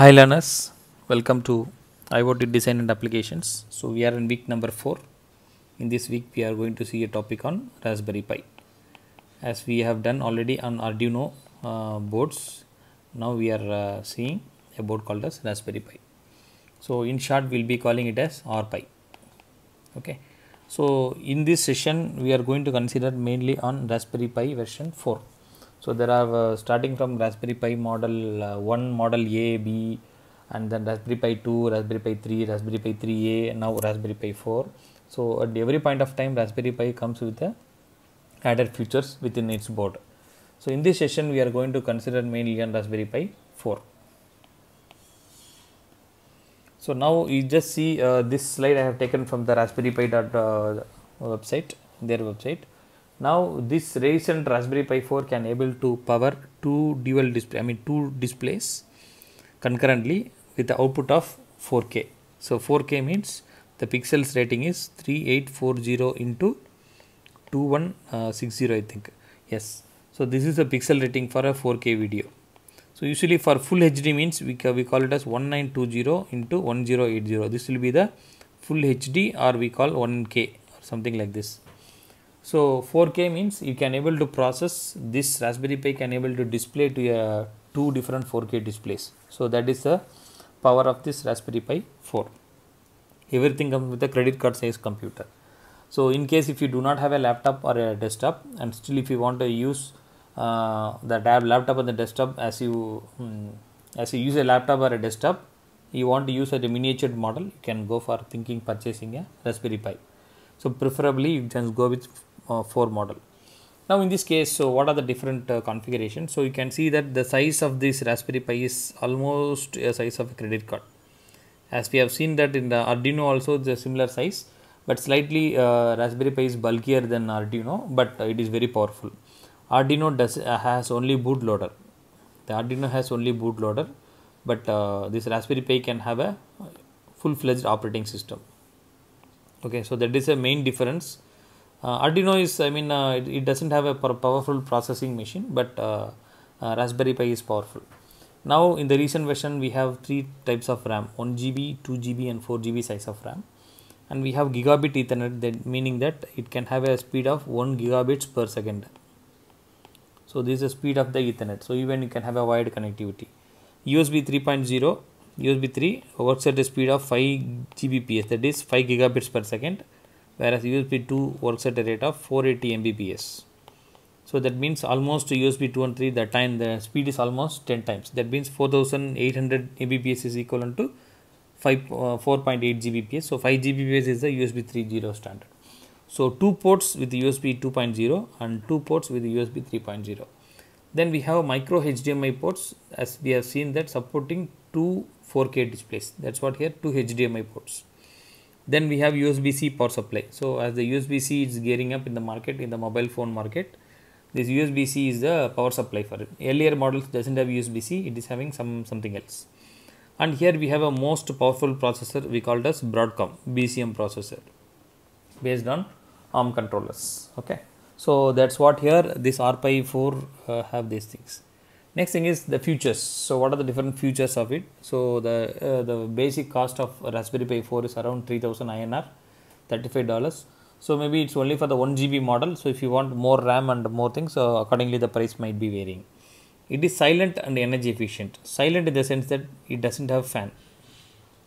Hi learners, welcome to IoT design and applications. So we are in week number 4. In this week we are going to see a topic on Raspberry Pi. As we have done already on Arduino uh, boards, now we are uh, seeing a board called as Raspberry Pi. So in short we will be calling it as RPi. Okay. So in this session we are going to consider mainly on Raspberry Pi version 4. So there are uh, starting from Raspberry Pi model uh, 1, model A, B, and then Raspberry Pi 2, Raspberry Pi 3, Raspberry Pi 3A, and now Raspberry Pi 4. So at every point of time, Raspberry Pi comes with added features within its board. So in this session, we are going to consider mainly on Raspberry Pi 4. So now you just see uh, this slide I have taken from the Raspberry Pi dot uh, website, their website. Now this recent Raspberry Pi 4 can able to power two dual display, I mean two displays concurrently with the output of 4K. So 4K means the pixels rating is 3840 into 2160 I think. Yes. So this is the pixel rating for a 4K video. So usually for full HD means we, we call it as 1920 into 1080. This will be the full HD or we call 1K or something like this. So 4K means you can able to process this Raspberry Pi can able to display to a two different 4K displays. So that is the power of this Raspberry Pi 4. Everything comes with a credit card size computer. So in case if you do not have a laptop or a desktop and still if you want to use uh, the tab laptop or the desktop as you um, as you use a laptop or a desktop you want to use a miniature model you can go for thinking purchasing a Raspberry Pi. So preferably you can go with uh, 4 model. Now in this case, so what are the different uh, configurations? So you can see that the size of this Raspberry Pi is almost a size of a credit card. As we have seen that in the Arduino also the similar size, but slightly uh, Raspberry Pi is bulkier than Arduino, but uh, it is very powerful. Arduino does uh, has only bootloader. The Arduino has only bootloader, but uh, this Raspberry Pi can have a full-fledged operating system. Okay, so that is a main difference uh, Arduino is, I mean, uh, it, it, doesn't have a powerful processing machine, but uh, Raspberry Pi is powerful. Now in the recent version we have three types of RAM 1GB, 2GB and 4GB size of RAM and we have gigabit ethernet that meaning that it can have a speed of 1 gigabits per second. So this is the speed of the ethernet so even you can have a wide connectivity. USB 3.0 USB 3 works at a speed of 5 Gbps that is 5 gigabits per second whereas USB 2 works at a rate of 480 Mbps. So that means almost USB 2 and 3 the time the speed is almost 10 times that means 4800 Mbps is equivalent to 5 uh, 4.8 Gbps so 5 Gbps is the USB 3.0 standard. So two ports with USB 2.0 and two ports with USB 3.0. Then we have micro HDMI ports as we have seen that supporting two 4K displays that's what here two HDMI ports. Then we have USB-C power supply. So as the USB-C is gearing up in the market, in the mobile phone market, this USB-C is the power supply for it. Earlier models doesn't have USB-C, it is having some something else. And here we have a most powerful processor we called as Broadcom BCM processor based on ARM controllers. Okay, so that's what here this RPI 4 uh, have these things next thing is the futures so what are the different futures of it so the uh, the basic cost of raspberry pi 4 is around 3000 inr 35 dollars so maybe it's only for the 1 gb model so if you want more ram and more things so accordingly the price might be varying it is silent and energy efficient silent in the sense that it doesn't have fan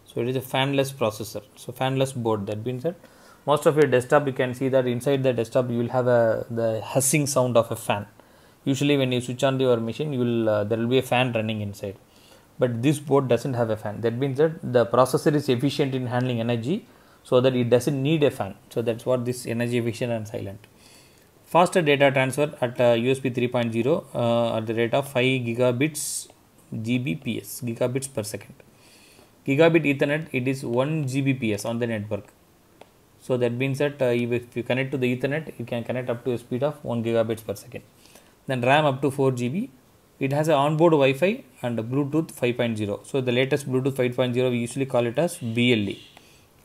so it is a fanless processor so fanless board that means that most of your desktop you can see that inside the desktop you will have a the hissing sound of a fan usually when you switch on your machine you will uh, there will be a fan running inside but this board doesn't have a fan that means that the processor is efficient in handling energy so that it doesn't need a fan so that's what this energy efficient and silent faster data transfer at uh, usb 3.0 uh, at the rate of 5 gigabits gbps gigabits per second gigabit ethernet it is 1 gbps on the network so that means that uh, if you connect to the ethernet you can connect up to a speed of 1 gigabits per second then RAM up to 4 GB. It has an onboard Wi-Fi and Bluetooth 5.0. So the latest Bluetooth 5.0 we usually call it as BLE,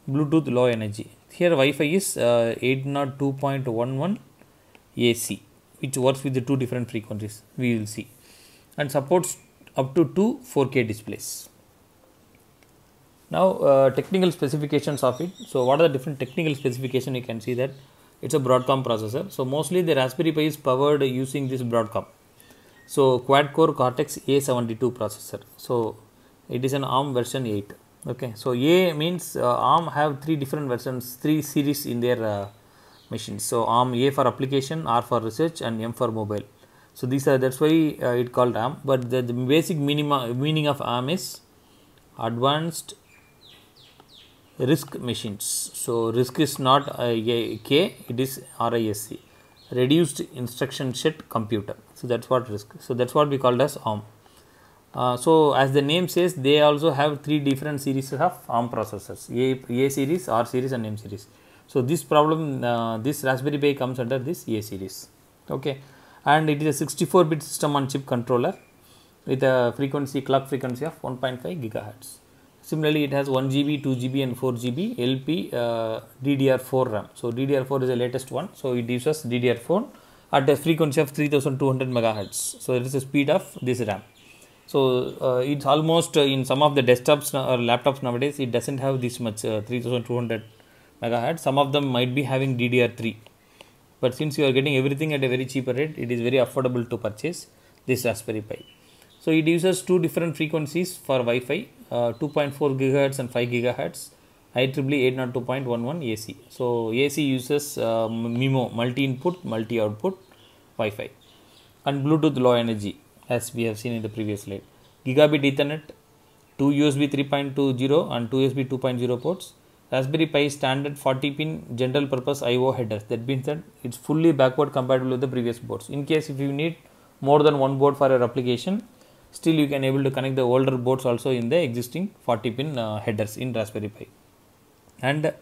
Bluetooth Low Energy. Here Wi-Fi is uh, 802.11 AC, which works with the two different frequencies. We will see, and supports up to two 4K displays. Now uh, technical specifications of it. So what are the different technical specification? You can see that it's a Broadcom processor. So mostly the Raspberry Pi is powered using this Broadcom. So quad core Cortex A72 processor. So it is an ARM version 8. Okay. So A means uh, ARM have three different versions, three series in their uh, machines. So ARM A for application, R for research and M for mobile. So these are that's why uh, it called ARM. But the, the basic minima, meaning of ARM is advanced risk machines. So, risk is not a k it is RISC, reduced instruction set computer. So, that is what risk. So, that is what we called as ARM. Uh, so, as the name says, they also have three different series of ARM processors A, A series, R series, and M series. So, this problem, uh, this Raspberry Pi comes under this A series. Okay. And it is a 64 bit system on chip controller with a frequency clock frequency of 1.5 gigahertz. Similarly, it has 1 GB, 2 GB and 4 GB LP uh, DDR4 RAM. So, DDR4 is the latest one. So, it gives us DDR4 at a frequency of 3200 megahertz. So, it is the speed of this RAM. So, uh, it's almost uh, in some of the desktops or laptops nowadays, it doesn't have this much uh, 3200 megahertz. Some of them might be having DDR3. But since you are getting everything at a very cheaper rate, it is very affordable to purchase this Raspberry Pi. So, it uses two different frequencies for Wi-Fi uh, 2.4 gigahertz and 5 gigahertz IEEE 802.11 AC. So, AC uses uh, MIMO multi input, multi output Wi Fi and Bluetooth low energy as we have seen in the previous slide. Gigabit Ethernet, 2 USB 3.20 and 2 USB 2.0 ports. Raspberry Pi standard 40 pin general purpose IO headers that means that it's fully backward compatible with the previous boards. In case if you need more than one board for your application, still you can able to connect the older boards also in the existing 40 pin uh, headers in Raspberry Pi and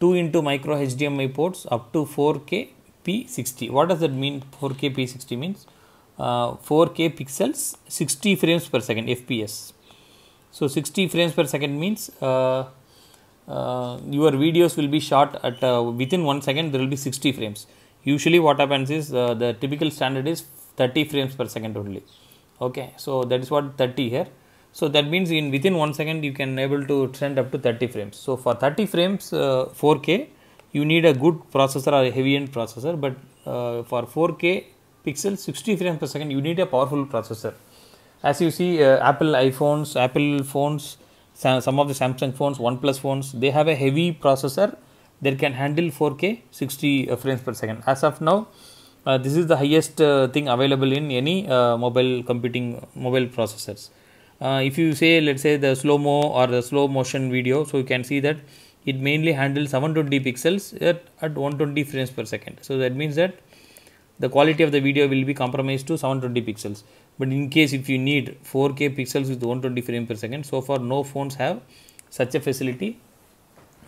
2 into micro HDMI ports up to 4K P60. What does that mean 4K P60 means? Uh, 4K pixels 60 frames per second FPS. So 60 frames per second means uh, uh, your videos will be shot at uh, within 1 second there will be 60 frames. Usually what happens is uh, the typical standard is 30 frames per second only okay so that is what 30 here so that means in within 1 second you can able to send up to 30 frames so for 30 frames uh, 4k you need a good processor or a heavy end processor but uh, for 4k pixels 60 frames per second you need a powerful processor as you see uh, apple iphones apple phones some of the samsung phones oneplus phones they have a heavy processor that can handle 4k 60 uh, frames per second as of now uh, this is the highest uh, thing available in any uh, mobile computing mobile processors uh, if you say let's say the slow mo or the slow motion video so you can see that it mainly handles 720 pixels at, at 120 frames per second so that means that the quality of the video will be compromised to 720 pixels but in case if you need 4k pixels with 120 frames per second so far no phones have such a facility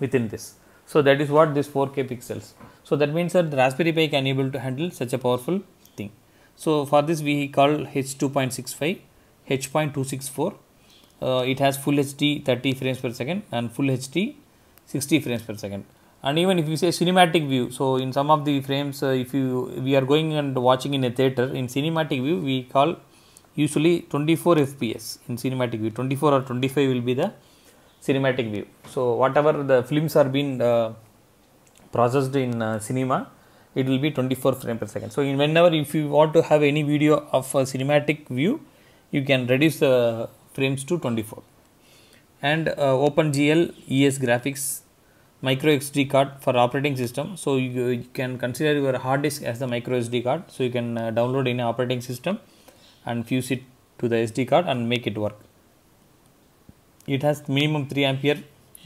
within this so that is what this 4K pixels. So that means that Raspberry Pi can able to handle such a powerful thing. So for this we call H2.65, H.264. Uh, it has full HD 30 frames per second and full HD 60 frames per second. And even if you say cinematic view, so in some of the frames, uh, if you we are going and watching in a theater, in cinematic view we call usually 24 fps in cinematic view 24 or 25 will be the cinematic view. So, whatever the films are being uh, processed in uh, cinema, it will be 24 frame per second. So, whenever if you want to have any video of a cinematic view, you can reduce the frames to 24. And uh, OpenGL ES graphics micro SD card for operating system. So, you, you, can consider your hard disk as the micro SD card. So, you can uh, download any operating system and fuse it to the SD card and make it work it has minimum 3 ampere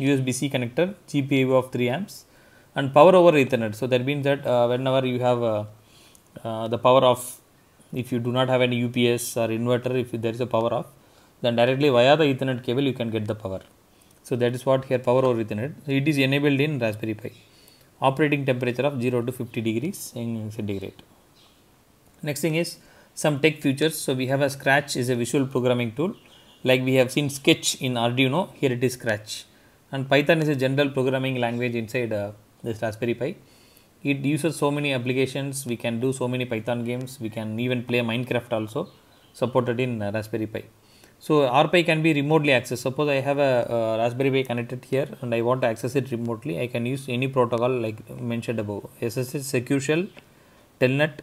USB-C connector, GPIO of 3 amps and power over ethernet. So that means that uh, whenever you have uh, uh, the power off, if you do not have any UPS or inverter, if there is a power off, then directly via the ethernet cable you can get the power. So that is what here power over ethernet. it is enabled in Raspberry Pi. Operating temperature of 0 to 50 degrees in centigrade. Next thing is some tech features. So we have a Scratch is a visual programming tool like we have seen sketch in Arduino here it is scratch and Python is a general programming language inside uh, this Raspberry Pi. It uses so many applications we can do so many Python games we can even play Minecraft also supported in uh, Raspberry Pi. So RPi can be remotely accessed. Suppose I have a uh, Raspberry Pi connected here and I want to access it remotely. I can use any protocol like mentioned above. SSH, SecureShell, Telnet,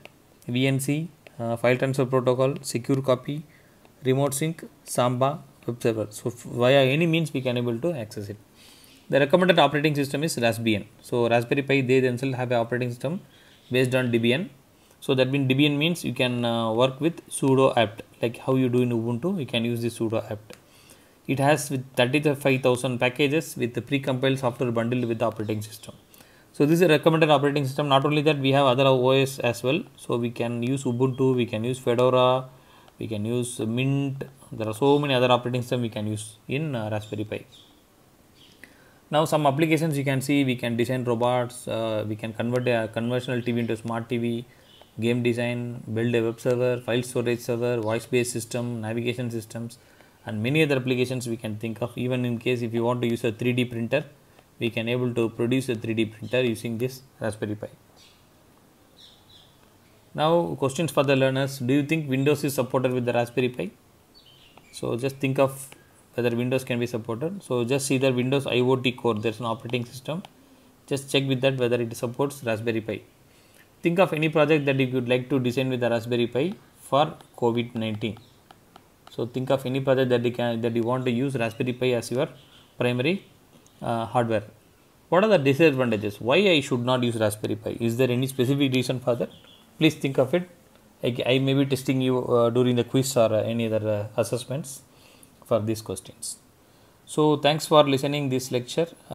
VNC, uh, File Transfer Protocol, Secure Copy, remote sync, Samba, web server. So via any means we can able to access it. The recommended operating system is Raspbian. So Raspberry Pi they themselves have an operating system based on Debian. So that means Debian means you can uh, work with sudo apt like how you do in Ubuntu you can use the sudo apt. It has with 35,000 packages with the pre-compiled software bundled with the operating system. So this is a recommended operating system. Not only that we have other OS as well. So we can use Ubuntu, we can use Fedora, we can use mint there are so many other operating system we can use in uh, raspberry pi now some applications you can see we can design robots uh, we can convert a conventional tv into smart tv game design build a web server file storage server voice based system navigation systems and many other applications we can think of even in case if you want to use a 3d printer we can able to produce a 3d printer using this raspberry pi now questions for the learners, do you think Windows is supported with the Raspberry Pi? So just think of whether Windows can be supported. So just see the Windows IoT core, there is an operating system. Just check with that whether it supports Raspberry Pi. Think of any project that you would like to design with the Raspberry Pi for COVID-19. So think of any project that you can that you want to use Raspberry Pi as your primary uh, hardware. What are the disadvantages? Why I should not use Raspberry Pi? Is there any specific reason for that? please think of it I, I may be testing you uh, during the quiz or uh, any other uh, assessments for these questions so thanks for listening this lecture